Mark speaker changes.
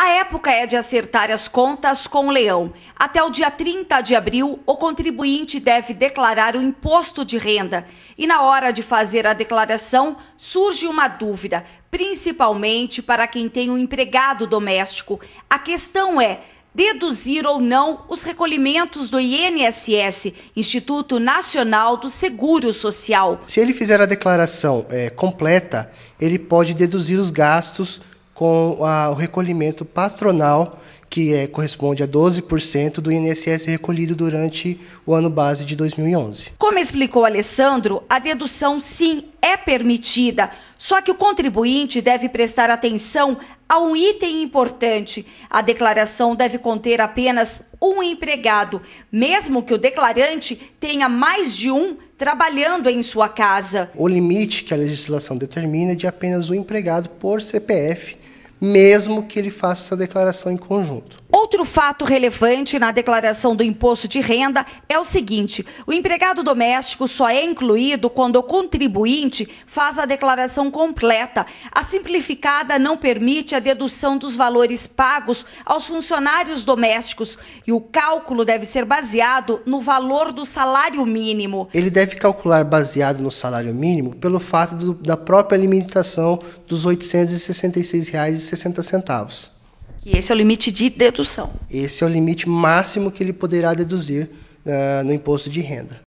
Speaker 1: A época é de acertar as contas com o leão. Até o dia 30 de abril, o contribuinte deve declarar o imposto de renda. E na hora de fazer a declaração, surge uma dúvida, principalmente para quem tem um empregado doméstico. A questão é: deduzir ou não os recolhimentos do INSS, Instituto Nacional do Seguro Social.
Speaker 2: Se ele fizer a declaração é, completa, ele pode deduzir os gastos com a, o recolhimento patronal, que é, corresponde a 12% do INSS recolhido durante o ano base de 2011.
Speaker 1: Como explicou Alessandro, a dedução sim é permitida, só que o contribuinte deve prestar atenção a um item importante. A declaração deve conter apenas um empregado, mesmo que o declarante tenha mais de um trabalhando em sua casa.
Speaker 2: O limite que a legislação determina é de apenas um empregado por CPF mesmo que ele faça essa declaração em conjunto.
Speaker 1: Outro fato relevante na declaração do imposto de renda é o seguinte: o empregado doméstico só é incluído quando o contribuinte faz a declaração completa. A simplificada não permite a dedução dos valores pagos aos funcionários domésticos e o cálculo deve ser baseado no valor do salário mínimo.
Speaker 2: Ele deve calcular baseado no salário mínimo pelo fato do, da própria limitação dos R$ 866,00 60 centavos.
Speaker 1: E esse é o limite de dedução.
Speaker 2: Esse é o limite máximo que ele poderá deduzir uh, no imposto de renda.